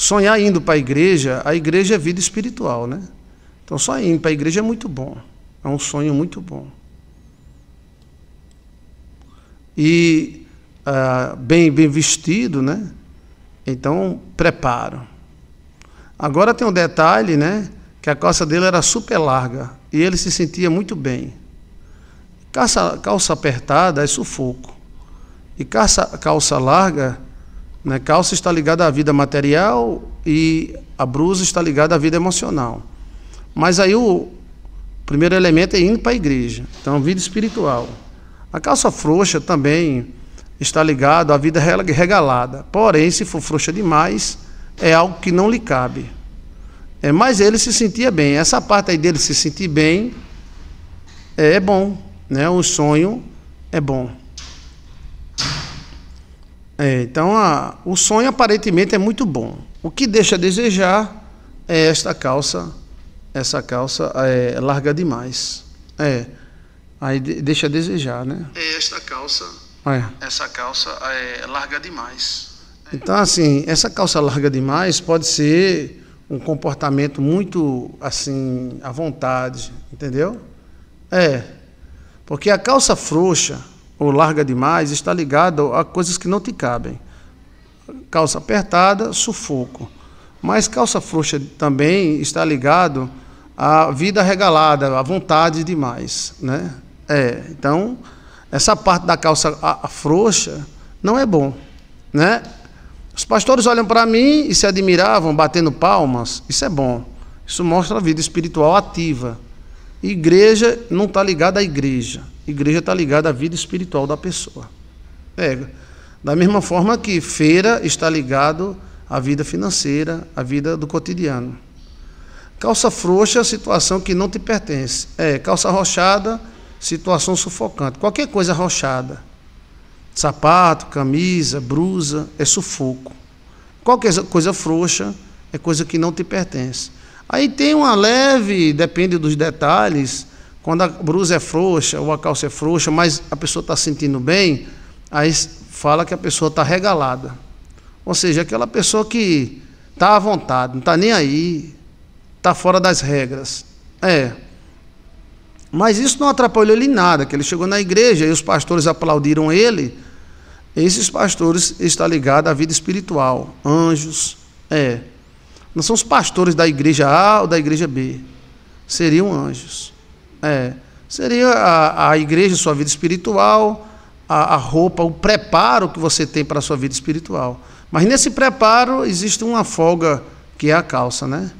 Sonhar indo para a igreja, a igreja é vida espiritual, né? Então, só ir para a igreja é muito bom. É um sonho muito bom. E ah, bem, bem vestido, né? Então, preparo. Agora tem um detalhe, né? Que a calça dele era super larga e ele se sentia muito bem. Calça, calça apertada é sufoco. E calça, calça larga né? Calça está ligada à vida material e a brusa está ligada à vida emocional. Mas aí o primeiro elemento é indo para a igreja, então vida espiritual. A calça frouxa também está ligada à vida regalada. Porém, se for frouxa demais, é algo que não lhe cabe. É, mas ele se sentia bem. Essa parte aí dele se sentir bem é, é bom. Né? O sonho é bom. É, então, a, o sonho aparentemente é muito bom. O que deixa a desejar é esta calça, essa calça é larga demais. É, aí deixa a desejar, né? É esta calça, é. essa calça é larga demais. É. Então, assim, essa calça larga demais pode ser um comportamento muito, assim, à vontade, entendeu? É, porque a calça frouxa ou larga demais está ligado a coisas que não te cabem. Calça apertada, sufoco. Mas calça frouxa também está ligado à vida regalada, à vontade demais, né? É, então essa parte da calça a, a frouxa não é bom, né? Os pastores olham para mim e se admiravam, batendo palmas. Isso é bom. Isso mostra a vida espiritual ativa. Igreja não está ligada à igreja. Igreja está ligada à vida espiritual da pessoa. É, da mesma forma que feira está ligado à vida financeira, à vida do cotidiano. Calça frouxa, é situação que não te pertence. É, calça rochada, situação sufocante. Qualquer coisa rochada. Sapato, camisa, brusa, é sufoco. Qualquer coisa frouxa é coisa que não te pertence. Aí tem uma leve, depende dos detalhes, quando a brusa é frouxa ou a calça é frouxa, mas a pessoa está sentindo bem, aí fala que a pessoa está regalada. Ou seja, aquela pessoa que está à vontade, não está nem aí, está fora das regras. É. Mas isso não atrapalhou ele em nada, que ele chegou na igreja e os pastores aplaudiram ele. Esses pastores estão ligados à vida espiritual, anjos, é. Não são os pastores da igreja A ou da igreja B. Seriam anjos. É. Seria a, a igreja, sua vida espiritual, a, a roupa, o preparo que você tem para a sua vida espiritual. Mas nesse preparo existe uma folga que é a calça, né?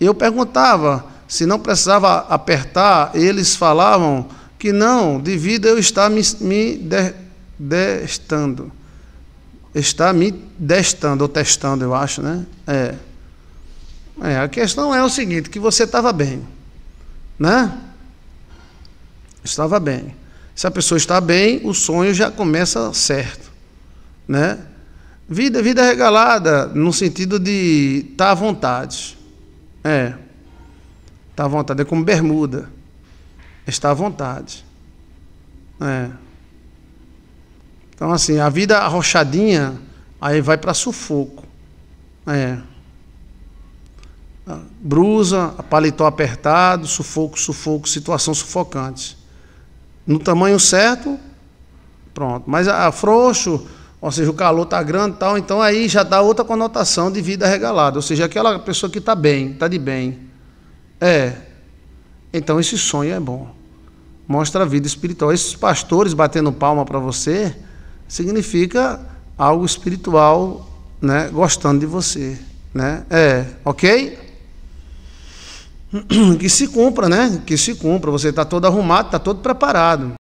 Eu perguntava se não precisava apertar, eles falavam que não, devido eu estar me, me de, destando. Está me destando, ou testando, eu acho, né? É. É, a questão é o seguinte, que você estava bem, né? Estava bem. Se a pessoa está bem, o sonho já começa certo, né? Vida, vida regalada no sentido de estar tá à vontade. É. Está à vontade é como bermuda. Está à vontade. É. Então assim, a vida arrochadinha aí vai para sufoco. É brusa, paletó apertado, sufoco, sufoco, situação sufocante. No tamanho certo, pronto. Mas a, a frouxo, ou seja, o calor está grande tal, então aí já dá outra conotação de vida regalada. Ou seja, aquela pessoa que está bem, está de bem. É. Então esse sonho é bom. Mostra a vida espiritual. Esses pastores batendo palma para você significa algo espiritual, né, gostando de você, né? É, OK? que se cumpra, né? Que se cumpra. Você está todo arrumado, está todo preparado.